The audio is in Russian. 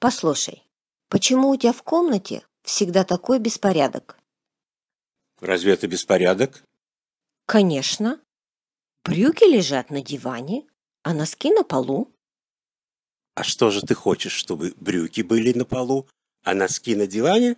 Послушай, почему у тебя в комнате всегда такой беспорядок? Разве это беспорядок? Конечно. Брюки лежат на диване, а носки на полу. А что же ты хочешь, чтобы брюки были на полу, а носки на диване?